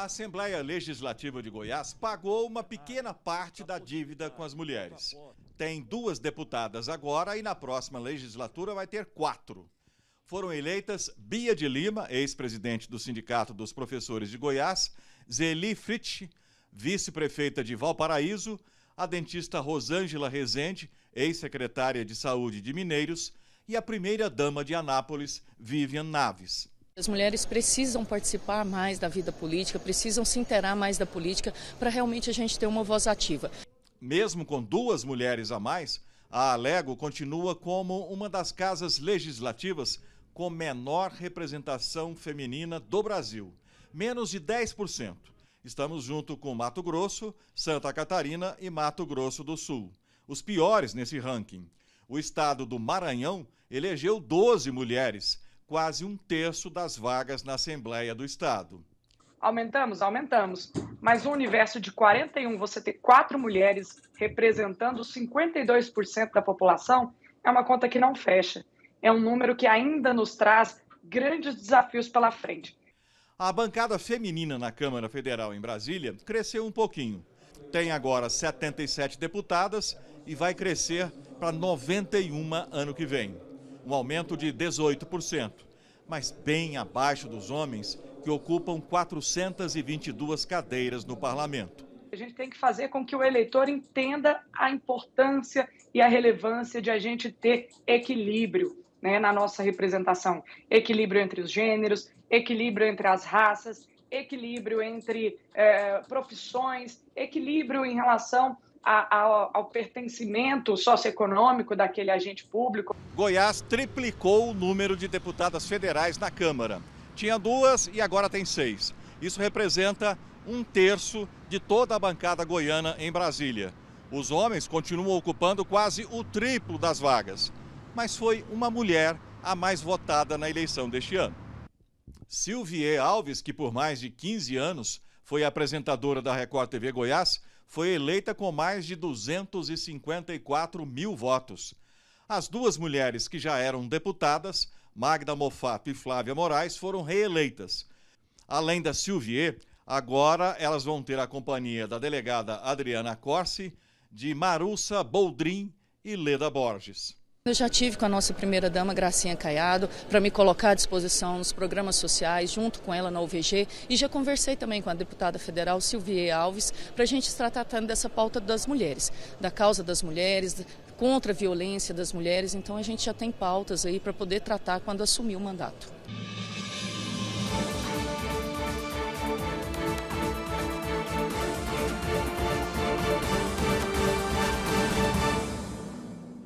A Assembleia Legislativa de Goiás pagou uma pequena parte da dívida com as mulheres. Tem duas deputadas agora e na próxima legislatura vai ter quatro. Foram eleitas Bia de Lima, ex-presidente do Sindicato dos Professores de Goiás, Zeli Fritsch, vice-prefeita de Valparaíso, a dentista Rosângela Rezende, ex-secretária de Saúde de Mineiros, e a primeira-dama de Anápolis, Vivian Naves. As mulheres precisam participar mais da vida política, precisam se interar mais da política para realmente a gente ter uma voz ativa. Mesmo com duas mulheres a mais, a Alego continua como uma das casas legislativas com menor representação feminina do Brasil, menos de 10%. Estamos junto com Mato Grosso, Santa Catarina e Mato Grosso do Sul, os piores nesse ranking. O estado do Maranhão elegeu 12 mulheres quase um terço das vagas na Assembleia do Estado. Aumentamos, aumentamos. Mas um universo de 41, você ter quatro mulheres representando 52% da população, é uma conta que não fecha. É um número que ainda nos traz grandes desafios pela frente. A bancada feminina na Câmara Federal em Brasília cresceu um pouquinho. Tem agora 77 deputadas e vai crescer para 91 ano que vem um aumento de 18%, mas bem abaixo dos homens, que ocupam 422 cadeiras no parlamento. A gente tem que fazer com que o eleitor entenda a importância e a relevância de a gente ter equilíbrio né, na nossa representação equilíbrio entre os gêneros, equilíbrio entre as raças, equilíbrio entre eh, profissões, equilíbrio em relação ao, ao pertencimento socioeconômico daquele agente público. Goiás triplicou o número de deputadas federais na Câmara. Tinha duas e agora tem seis. Isso representa um terço de toda a bancada goiana em Brasília. Os homens continuam ocupando quase o triplo das vagas. Mas foi uma mulher a mais votada na eleição deste ano. Silvie Alves, que por mais de 15 anos foi apresentadora da Record TV Goiás, foi eleita com mais de 254 mil votos. As duas mulheres que já eram deputadas, Magda Mofato e Flávia Moraes, foram reeleitas. Além da Silvier, agora elas vão ter a companhia da delegada Adriana Corsi, de Marussa Boldrin e Leda Borges. Eu já tive com a nossa primeira-dama, Gracinha Caiado, para me colocar à disposição nos programas sociais, junto com ela na UVG, e já conversei também com a deputada federal Silvia Alves, para a gente estar tratando dessa pauta das mulheres, da causa das mulheres, contra a violência das mulheres. Então a gente já tem pautas aí para poder tratar quando assumir o mandato.